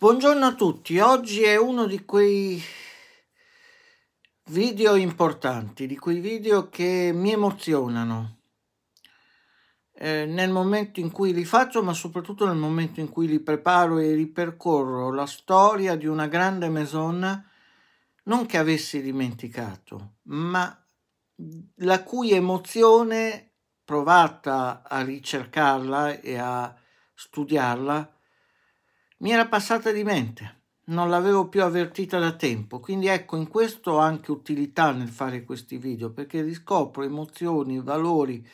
Buongiorno a tutti, oggi è uno di quei video importanti, di quei video che mi emozionano eh, nel momento in cui li faccio, ma soprattutto nel momento in cui li preparo e ripercorro la storia di una grande maison, non che avessi dimenticato, ma la cui emozione provata a ricercarla e a studiarla mi era passata di mente, non l'avevo più avvertita da tempo, quindi ecco in questo ho anche utilità nel fare questi video perché riscopro emozioni, valori,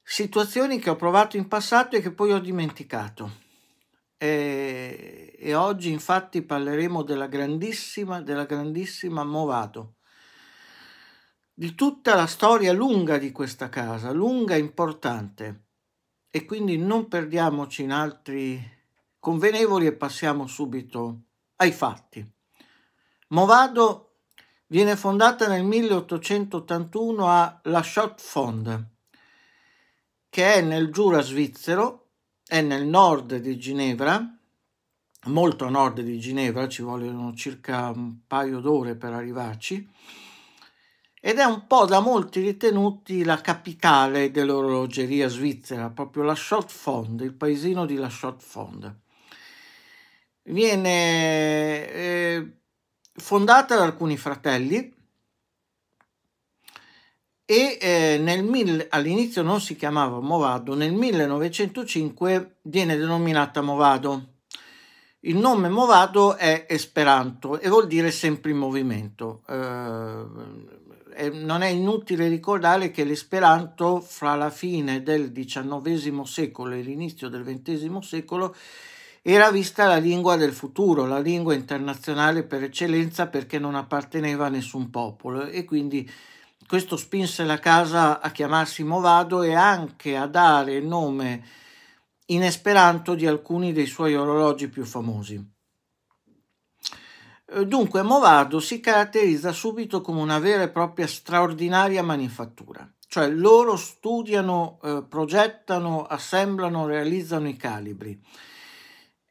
situazioni che ho provato in passato e che poi ho dimenticato. E, e oggi infatti parleremo della grandissima, della grandissima Movado, di tutta la storia lunga di questa casa, lunga e importante. E quindi non perdiamoci in altri convenevoli e passiamo subito ai fatti. Movado viene fondata nel 1881 a La chaux Fond, che è nel Giura svizzero, è nel nord di Ginevra, molto a nord di Ginevra, ci vogliono circa un paio d'ore per arrivarci, ed è un po' da molti ritenuti la capitale dell'orologeria svizzera, proprio La chaux de il paesino di La chaux Fond viene eh, fondata da alcuni fratelli e eh, nel, all'inizio non si chiamava Movado, nel 1905 viene denominata Movado. Il nome Movado è esperanto e vuol dire sempre in movimento. Eh, non è inutile ricordare che l'esperanto fra la fine del XIX secolo e l'inizio del XX secolo era vista la lingua del futuro, la lingua internazionale per eccellenza perché non apparteneva a nessun popolo e quindi questo spinse la casa a chiamarsi Movado e anche a dare nome in esperanto di alcuni dei suoi orologi più famosi. Dunque, Movado si caratterizza subito come una vera e propria straordinaria manifattura, cioè loro studiano, eh, progettano, assemblano, realizzano i calibri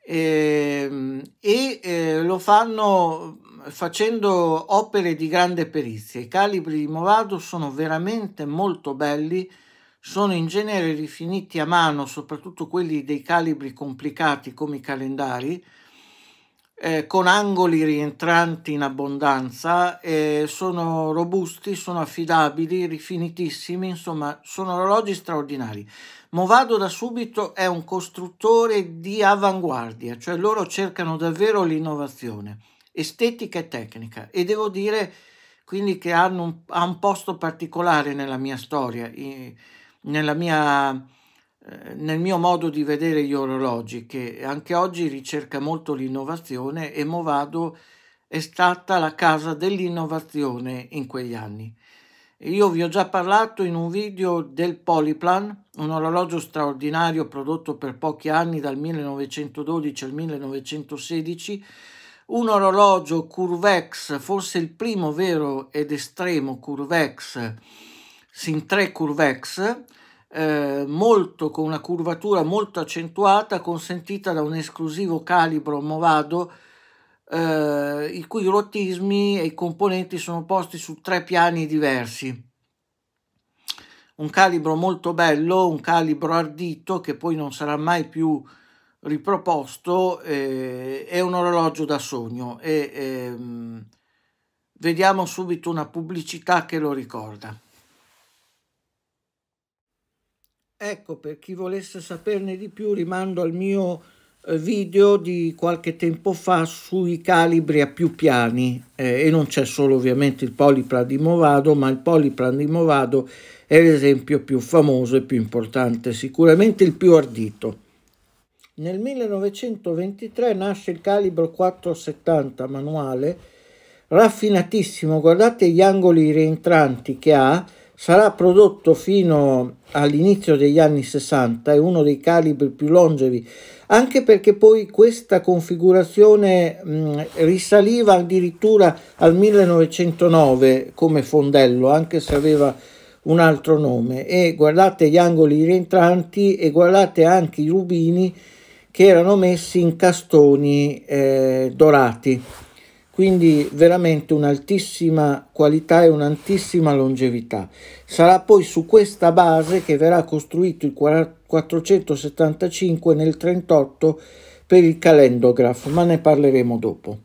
Ehm, e, e eh, lo fanno facendo opere di grande perizia. I calibri di Movado sono veramente molto belli, sono in genere rifiniti a mano, soprattutto quelli dei calibri complicati come i calendari, eh, con angoli rientranti in abbondanza, eh, sono robusti, sono affidabili, rifinitissimi, insomma sono orologi straordinari. Movado da subito è un costruttore di avanguardia, cioè loro cercano davvero l'innovazione, estetica e tecnica e devo dire quindi che hanno un, ha un posto particolare nella mia storia, nella mia eh, nel mio modo di vedere gli orologi, che anche oggi ricerca molto l'innovazione e Movado è stata la casa dell'innovazione in quegli anni. Io vi ho già parlato in un video del Polyplan, un orologio straordinario prodotto per pochi anni dal 1912 al 1916, un orologio Curvex, forse il primo vero ed estremo Curvex, Sin Sintré Curvex, eh, molto, con una curvatura molto accentuata consentita da un esclusivo calibro Movado eh, i cui rotismi e i componenti sono posti su tre piani diversi. Un calibro molto bello, un calibro ardito che poi non sarà mai più riproposto eh, è un orologio da sogno e ehm, vediamo subito una pubblicità che lo ricorda. Ecco, per chi volesse saperne di più rimando al mio eh, video di qualche tempo fa sui calibri a più piani eh, e non c'è solo ovviamente il poliplan di Movado ma il poliplan di Movado è l'esempio più famoso e più importante sicuramente il più ardito nel 1923 nasce il calibro 470 manuale raffinatissimo guardate gli angoli rientranti che ha Sarà prodotto fino all'inizio degli anni 60, è uno dei calibri più longevi, anche perché poi questa configurazione mh, risaliva addirittura al 1909 come fondello, anche se aveva un altro nome. E guardate gli angoli rientranti e guardate anche i rubini che erano messi in castoni eh, dorati quindi veramente un'altissima qualità e un'altissima longevità. Sarà poi su questa base che verrà costruito il 475 nel 38 per il calendografo, ma ne parleremo dopo.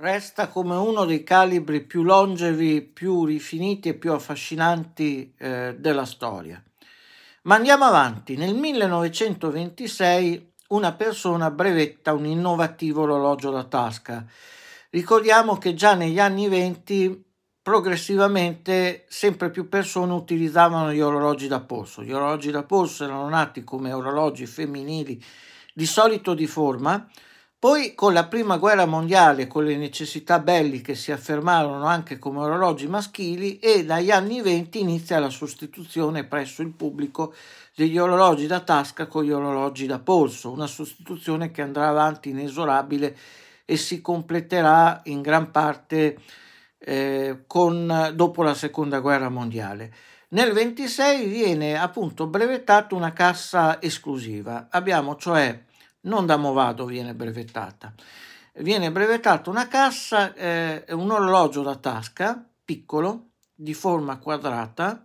Resta come uno dei calibri più longevi, più rifiniti e più affascinanti eh, della storia. Ma andiamo avanti. Nel 1926 una persona brevetta un innovativo orologio da tasca Ricordiamo che già negli anni 20 progressivamente sempre più persone utilizzavano gli orologi da polso. Gli orologi da polso erano nati come orologi femminili di solito di forma, poi con la prima guerra mondiale, con le necessità belliche si affermarono anche come orologi maschili e dagli anni 20 inizia la sostituzione presso il pubblico degli orologi da tasca con gli orologi da polso, una sostituzione che andrà avanti inesorabile e si completerà in gran parte eh, con, dopo la seconda guerra mondiale. Nel 26 viene appunto brevettata una cassa esclusiva, abbiamo cioè, non da Movado viene brevettata, viene brevettata una cassa, eh, un orologio da tasca piccolo di forma quadrata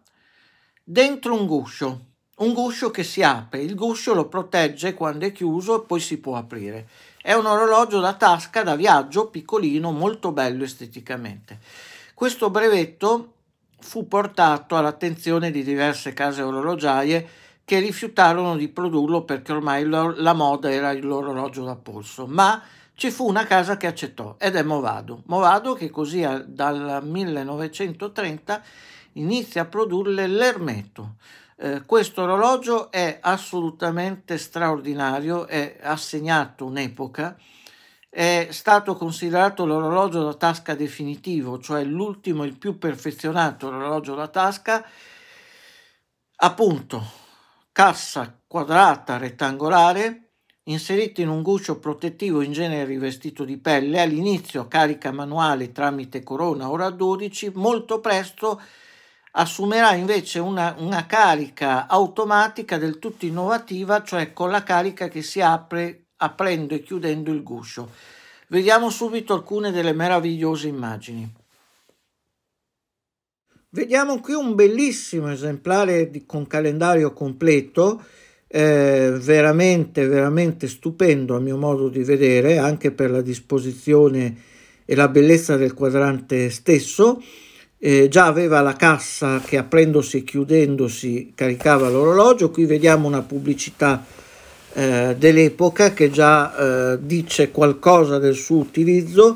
dentro un guscio, un guscio che si apre, il guscio lo protegge quando è chiuso e poi si può aprire. È un orologio da tasca, da viaggio, piccolino, molto bello esteticamente. Questo brevetto fu portato all'attenzione di diverse case orologiaie che rifiutarono di produrlo perché ormai la moda era l'orologio da polso, ma ci fu una casa che accettò ed è Movado. Movado che così dal 1930 inizia a produrre l'Ermeto, eh, questo orologio è assolutamente straordinario, è assegnato un'epoca, è stato considerato l'orologio da tasca definitivo, cioè l'ultimo, il più perfezionato orologio da tasca, appunto, cassa quadrata rettangolare, inserito in un guscio protettivo in genere rivestito di pelle, all'inizio carica manuale tramite corona ora 12, molto presto assumerà invece una, una carica automatica del tutto innovativa, cioè con la carica che si apre aprendo e chiudendo il guscio. Vediamo subito alcune delle meravigliose immagini. Vediamo qui un bellissimo esemplare di, con calendario completo, eh, veramente, veramente stupendo a mio modo di vedere, anche per la disposizione e la bellezza del quadrante stesso eh, già aveva la cassa che aprendosi e chiudendosi caricava l'orologio, qui vediamo una pubblicità eh, dell'epoca che già eh, dice qualcosa del suo utilizzo.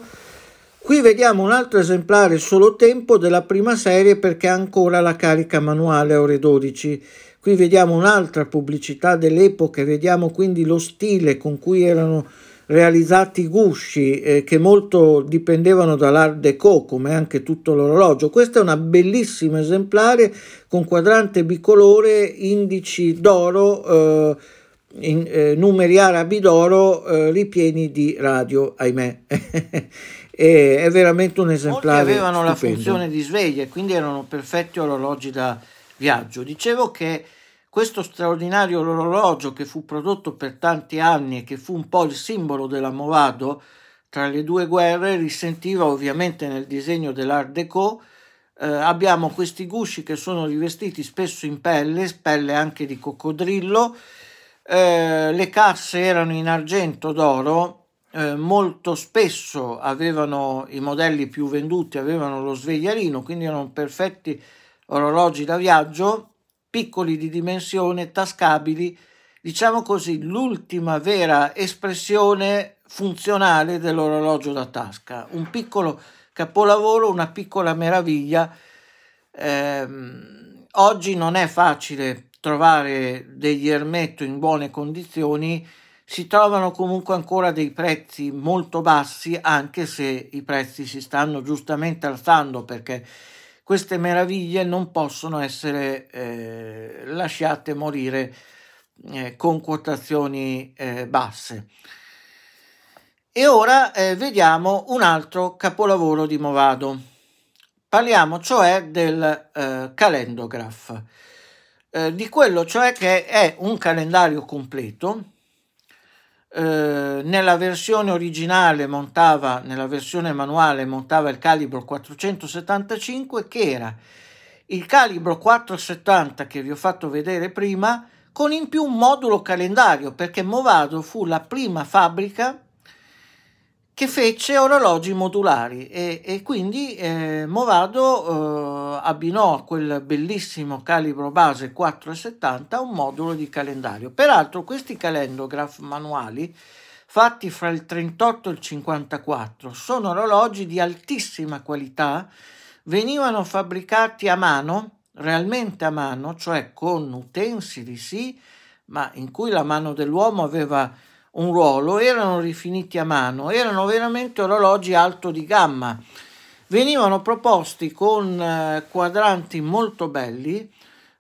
Qui vediamo un altro esemplare solo tempo della prima serie perché ha ancora la carica manuale a ore 12. Qui vediamo un'altra pubblicità dell'epoca, vediamo quindi lo stile con cui erano realizzati gusci eh, che molto dipendevano dall'Art déco, come anche tutto l'orologio. Questo è un bellissimo esemplare con quadrante bicolore, indici d'oro. Eh, in, eh, numeri arabi d'oro eh, ripieni di radio, ahimè. e, è veramente un esemplare. Molti avevano stupendo. la funzione di sveglia e quindi erano perfetti orologi da viaggio. Dicevo che questo straordinario orologio che fu prodotto per tanti anni e che fu un po' il simbolo della Movado tra le due guerre risentiva ovviamente nel disegno dell'Art Deco. Eh, abbiamo questi gusci che sono rivestiti spesso in pelle, pelle anche di coccodrillo. Eh, le casse erano in argento d'oro, eh, molto spesso avevano i modelli più venduti, avevano lo svegliarino, quindi erano perfetti orologi da viaggio piccoli di dimensione, tascabili, diciamo così, l'ultima vera espressione funzionale dell'orologio da tasca, un piccolo capolavoro, una piccola meraviglia. Eh, oggi non è facile trovare degli ermetto in buone condizioni, si trovano comunque ancora dei prezzi molto bassi, anche se i prezzi si stanno giustamente alzando perché queste meraviglie non possono essere eh, lasciate morire eh, con quotazioni eh, basse. E ora eh, vediamo un altro capolavoro di Movado. Parliamo cioè del eh, calendograph, eh, di quello cioè che è un calendario completo eh, nella versione originale montava, nella versione manuale montava il calibro 475 che era il calibro 470 che vi ho fatto vedere prima con in più un modulo calendario perché Movado fu la prima fabbrica che fece orologi modulari e, e quindi eh, Movado eh, abbinò a quel bellissimo calibro base 470 un modulo di calendario. Peraltro questi calendograph manuali fatti fra il 38 e il 54 sono orologi di altissima qualità, venivano fabbricati a mano, realmente a mano, cioè con utensili sì, ma in cui la mano dell'uomo aveva un ruolo, erano rifiniti a mano, erano veramente orologi alto di gamma. Venivano proposti con eh, quadranti molto belli,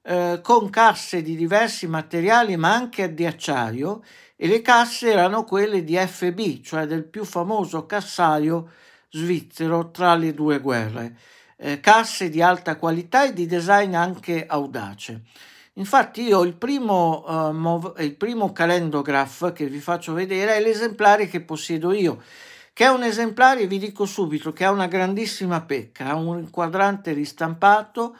eh, con casse di diversi materiali ma anche di acciaio e le casse erano quelle di FB, cioè del più famoso cassaio svizzero tra le due guerre. Eh, casse di alta qualità e di design anche audace. Infatti io il primo, uh, mov- il primo calendograph che vi faccio vedere è l'esemplare che possiedo io, che è un esemplare, vi dico subito, che ha una grandissima pecca, ha un quadrante ristampato,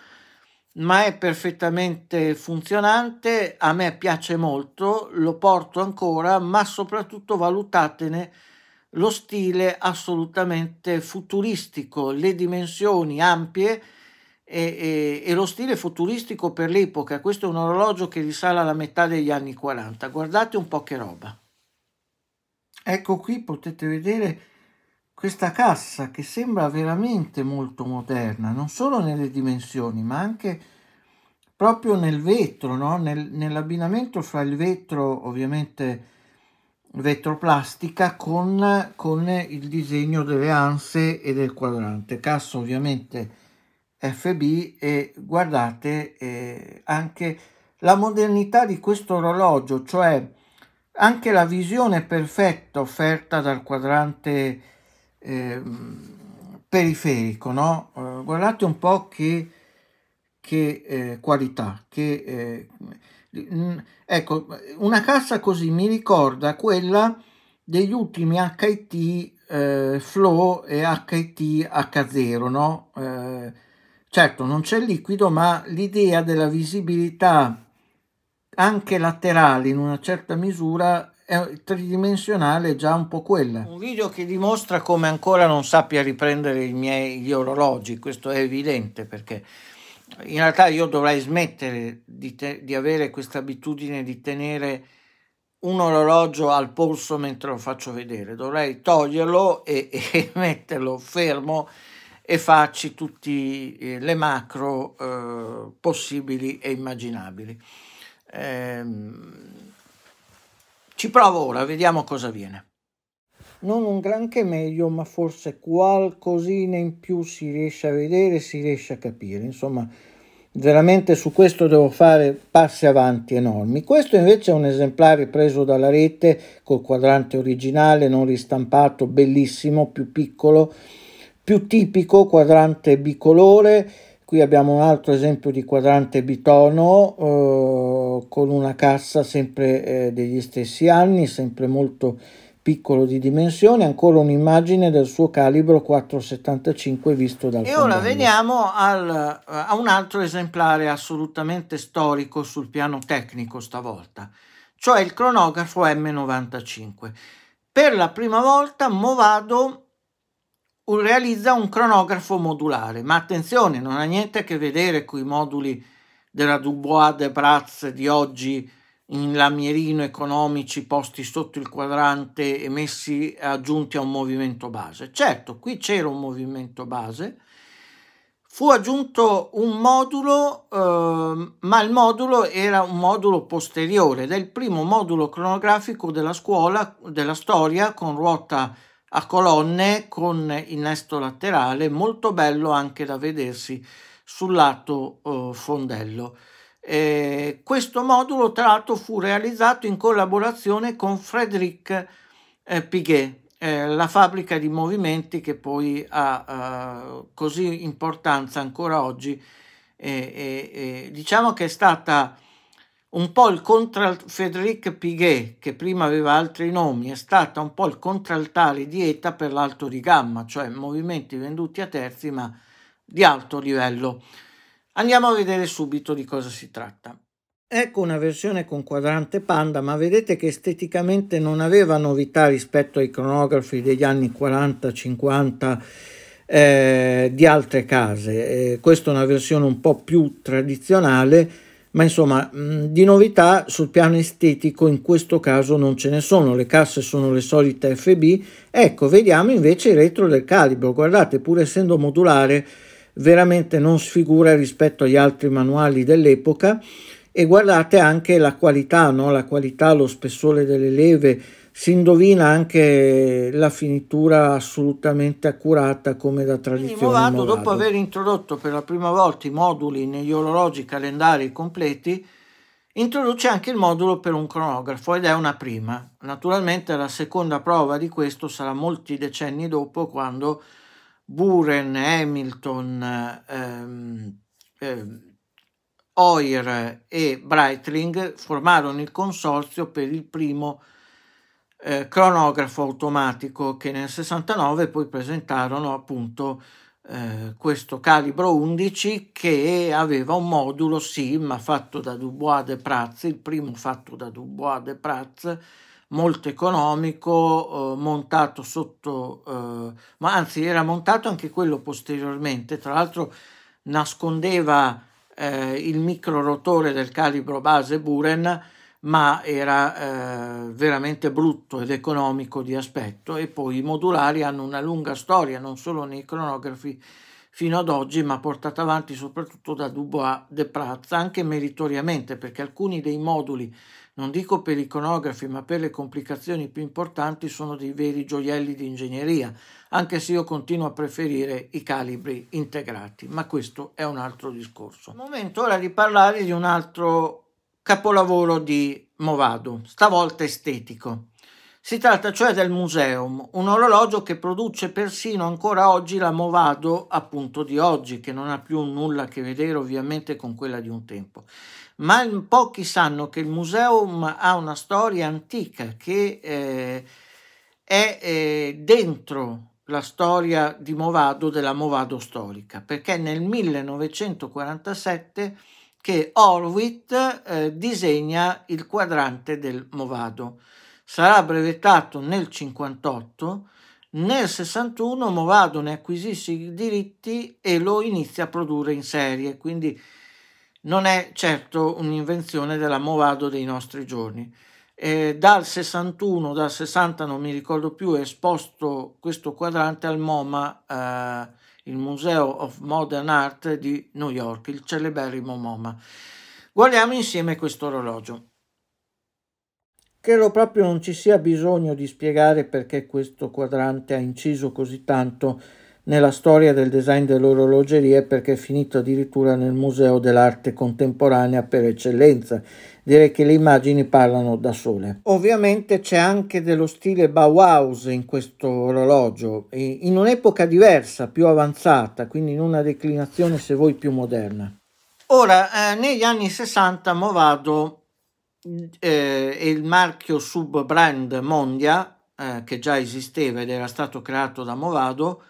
ma è perfettamente funzionante, a me piace molto, lo porto ancora, ma soprattutto valutatene lo stile assolutamente futuristico, le dimensioni ampie, e, e, e, lo stile futuristico per l'epoca. Questo è un orologio che risale alla metà degli anni 40. Guardate un po' che roba. Ecco qui potete vedere questa cassa che sembra veramente molto moderna, non solo nelle dimensioni, ma anche proprio nel vetro, no? nel, nell'abbinamento fra il vetro, ovviamente vetroplastica, con, con il disegno delle anse e del quadrante. Cassa ovviamente FB e guardate eh, anche la modernità di questo orologio, cioè anche la visione perfetta offerta dal quadrante eh, periferico, no? eh, guardate un po' che, che eh, qualità, che, mh, eh, ecco, una cassa così mi ricorda quella degli ultimi HIT eh, Flow e HIT H0, no? Certo, non c'è liquido, ma l'idea della visibilità anche laterale in una certa misura è tridimensionale è già un po' quella. Un video che dimostra come ancora non sappia riprendere i miei gli orologi, questo è evidente perché in realtà io dovrei smettere di, te, di avere questa abitudine di tenere un orologio al polso mentre lo faccio vedere, dovrei toglierlo e, e metterlo fermo e farci tutte eh, le macro eh, possibili e immaginabili. Ehm, ci provo ora, vediamo cosa viene. Non un granché meglio, ma forse qualcosina in più si riesce a vedere, si riesce a capire. Insomma, veramente su questo devo fare passi avanti enormi. Questo invece è un esemplare preso dalla rete col quadrante originale, non ristampato, bellissimo, più piccolo più tipico quadrante bicolore qui abbiamo un altro esempio di quadrante bitono eh, con una cassa sempre eh, degli stessi anni sempre molto piccolo di dimensione ancora un'immagine del suo calibro 475 visto dal e fondello. ora veniamo al, eh, a un altro esemplare assolutamente storico sul piano tecnico stavolta cioè il cronografo M95 per la prima volta Movado realizza un cronografo modulare, ma attenzione, non ha niente a che vedere con i moduli della Dubois de Braz di oggi in lamierino economici posti sotto il quadrante e messi aggiunti a un movimento base. Certo, qui c'era un movimento base, fu aggiunto un modulo, eh, ma il modulo era un modulo posteriore ed è il primo modulo cronografico della scuola della storia con ruota a colonne con innesto laterale, molto bello anche da vedersi sul lato eh, fondello. Eh, questo modulo tra l'altro fu realizzato in collaborazione con Frédéric eh, Piguet, eh, la fabbrica di movimenti che poi ha eh, così importanza ancora oggi. diciamo che è stata un po' il contralt- Frédéric Piguet, che prima aveva altri nomi, è stata un po' il contraltare di ETA per l'alto di gamma, cioè movimenti venduti a terzi ma di alto livello. Andiamo a vedere subito di cosa si tratta. Ecco una versione con quadrante panda, ma vedete che esteticamente non aveva novità rispetto ai cronografi degli anni 40, 50 eh, di altre case. Eh, questa è una versione un po' più tradizionale ma insomma mm, di novità sul piano estetico in questo caso non ce ne sono, le casse sono le solite FB, ecco vediamo invece il retro del calibro, guardate pur essendo modulare veramente non sfigura rispetto agli altri manuali dell'epoca e guardate anche la qualità, no? la qualità, lo spessore delle leve, si indovina anche la finitura assolutamente accurata come da tradizione Quindi Movado, dopo aver introdotto per la prima volta i moduli negli orologi calendari completi, introduce anche il modulo per un cronografo ed è una prima. Naturalmente la seconda prova di questo sarà molti decenni dopo quando Buren, Hamilton, ehm, ehm, Oyer e Breitling formarono il consorzio per il primo cronografo eh, cronografo automatico che nel 69 poi presentarono appunto eh, questo calibro 11 che aveva un modulo SIM fatto da Dubois de Praz, il primo fatto da Dubois de Praz, molto economico, eh, montato sotto, eh, ma anzi era montato anche quello posteriormente, tra l'altro nascondeva eh, il micro rotore del calibro base Buren ma era eh, veramente brutto ed economico di aspetto e poi i modulari hanno una lunga storia non solo nei cronografi fino ad oggi ma portata avanti soprattutto da Dubois de Prats anche meritoriamente perché alcuni dei moduli non dico per i cronografi ma per le complicazioni più importanti sono dei veri gioielli di ingegneria anche se io continuo a preferire i calibri integrati ma questo è un altro discorso momento ora di parlare di un altro capolavoro di Movado, stavolta estetico. Si tratta cioè del Museum, un orologio che produce persino ancora oggi la Movado appunto di oggi, che non ha più nulla a che vedere ovviamente con quella di un tempo. Ma pochi sanno che il Museum ha una storia antica che eh, è eh, dentro la storia di Movado, della Movado storica, perché nel 1947 che Horwitz eh, disegna il quadrante del Movado. Sarà brevettato nel 58, nel 61 Movado ne acquisisce i diritti e lo inizia a produrre in serie, quindi non è certo un'invenzione della Movado dei nostri giorni. Eh, dal 61, dal 60 non mi ricordo più, è esposto questo quadrante al MoMA eh, il Museum of Modern Art di New York, il celeberrimo MoMA. Guardiamo insieme questo orologio. Credo proprio non ci sia bisogno di spiegare perché questo quadrante ha inciso così tanto nella storia del design dell'orologeria perché è finito addirittura nel Museo dell'Arte Contemporanea per eccellenza direi che le immagini parlano da sole. Ovviamente c'è anche dello stile Bauhaus in questo orologio, in un'epoca diversa, più avanzata, quindi in una declinazione se vuoi più moderna. Ora, eh, negli anni 60 Movado eh, e il marchio sub-brand Mondia, eh, che già esisteva ed era stato creato da Movado,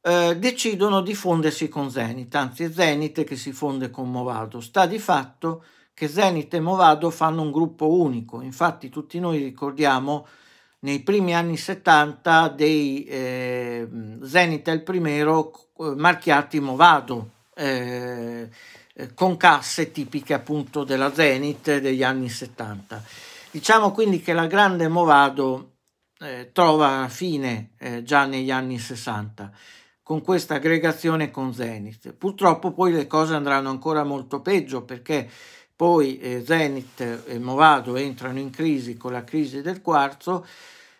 eh, decidono di fondersi con Zenit, anzi Zenit che si fonde con Movado. Sta di fatto che che Zenit e Movado fanno un gruppo unico. Infatti tutti noi ricordiamo nei primi anni 70 dei eh, Zenit è il primero eh, marchiati Movado eh, eh, con casse tipiche appunto della Zenit degli anni 70. Diciamo quindi che la grande Movado eh, trova fine eh, già negli anni 60 con questa aggregazione con Zenit. Purtroppo poi le cose andranno ancora molto peggio perché poi eh, Zenit e Movado entrano in crisi con la crisi del quarzo.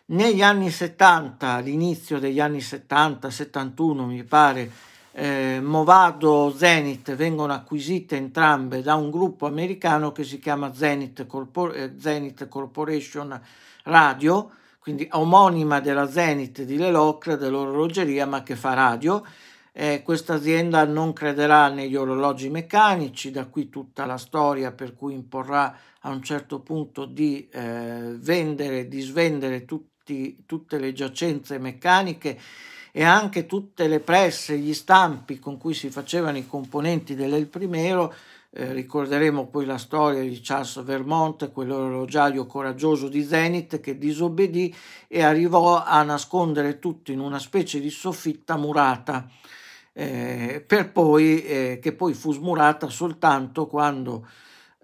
Negli anni 70, all'inizio degli anni 70, 71 mi pare, eh, Movado Zenit vengono acquisite entrambe da un gruppo americano che si chiama Zenit, Corpor- eh, Zenit Corporation Radio, quindi omonima della Zenit di Lelocre, dell'orologeria, ma che fa radio eh, questa azienda non crederà negli orologi meccanici, da qui tutta la storia per cui imporrà a un certo punto di eh, vendere, di svendere tutti, tutte le giacenze meccaniche e anche tutte le presse, gli stampi con cui si facevano i componenti dell'El Primero. Eh, ricorderemo poi la storia di Charles Vermont, quell'orologiaio coraggioso di Zenith che disobbedì e arrivò a nascondere tutto in una specie di soffitta murata eh, per poi, eh, che poi fu smurata soltanto quando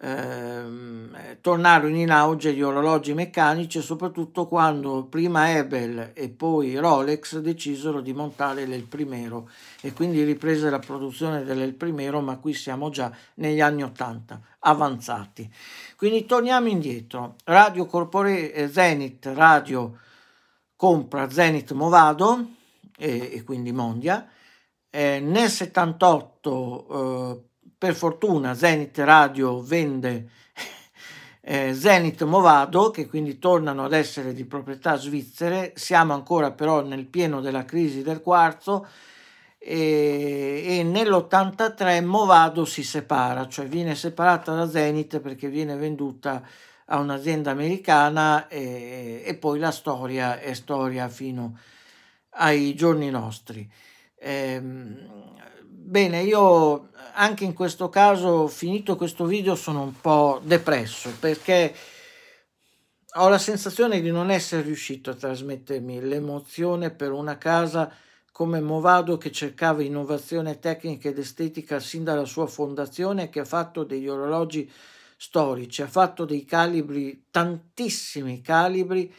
ehm, tornarono in auge gli orologi meccanici, e soprattutto quando prima Ebel e poi Rolex decisero di montare l'El Primero e quindi riprese la produzione dell'El Primero, ma qui siamo già negli anni 80 avanzati. Quindi torniamo indietro. Radio Corpore eh, Zenith Radio compra Zenith Movado e, eh, e quindi Mondia eh, nel 78 eh, per fortuna Zenith Radio vende eh, Zenith Movado che quindi tornano ad essere di proprietà svizzere, siamo ancora però nel pieno della crisi del quarzo e, e nell'83 Movado si separa, cioè viene separata da Zenith perché viene venduta a un'azienda americana e, e poi la storia è storia fino ai giorni nostri. Ehm, bene, io anche in questo caso, finito questo video, sono un po' depresso perché ho la sensazione di non essere riuscito a trasmettermi l'emozione per una casa come Movado che cercava innovazione tecnica ed estetica sin dalla sua fondazione che ha fatto degli orologi storici, ha fatto dei calibri, tantissimi calibri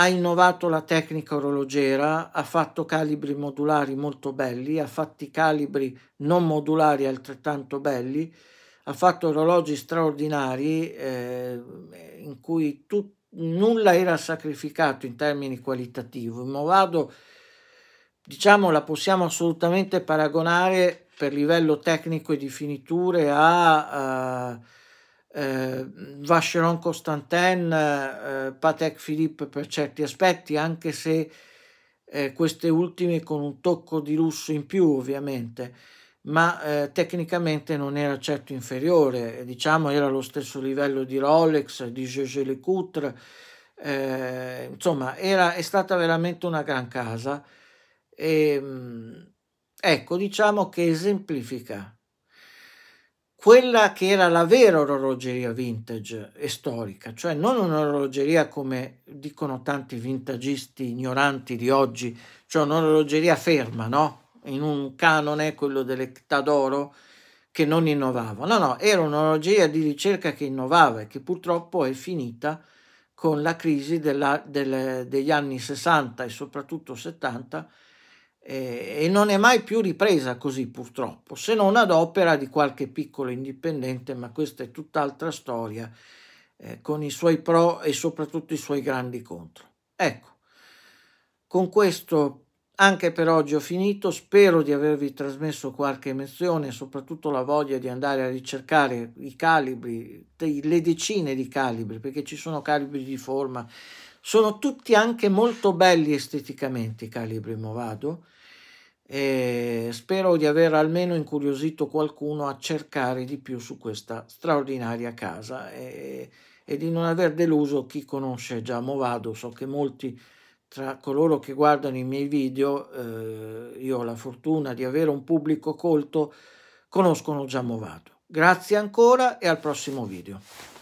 ha innovato la tecnica orologera, ha fatto calibri modulari molto belli, ha fatto calibri non modulari altrettanto belli, ha fatto orologi straordinari eh, in cui tut- nulla era sacrificato in termini qualitativi. In Movado, diciamo, la possiamo assolutamente paragonare per livello tecnico e di finiture a... Uh, eh, Vacheron Constantin, eh, Patek Philippe per certi aspetti, anche se eh, queste ultime con un tocco di lusso in più ovviamente, ma eh, tecnicamente non era certo inferiore, diciamo era allo stesso livello di Rolex, di Gégé Lecoutre, eh, insomma era, è stata veramente una gran casa e ehm, ecco diciamo che esemplifica quella che era la vera orologeria vintage e storica, cioè non un'orologeria come dicono tanti vintagisti ignoranti di oggi, cioè un'orologeria ferma, no? In un canone, quello dell'età d'oro, che non innovava. No, no, era un'orologeria di ricerca che innovava e che purtroppo è finita con la crisi della, delle, degli anni 60 e soprattutto 70 eh, e non è mai più ripresa così purtroppo, se non ad opera di qualche piccolo indipendente, ma questa è tutt'altra storia eh, con i suoi pro e soprattutto i suoi grandi contro. Ecco, con questo anche per oggi ho finito, spero di avervi trasmesso qualche emozione, soprattutto la voglia di andare a ricercare i calibri, le decine di calibri, perché ci sono calibri di forma, sono tutti anche molto belli esteticamente i calibri Movado, e spero di aver almeno incuriosito qualcuno a cercare di più su questa straordinaria casa e, e di non aver deluso chi conosce già Movado. So che molti tra coloro che guardano i miei video, eh, io ho la fortuna di avere un pubblico colto, conoscono già Movado. Grazie ancora e al prossimo video.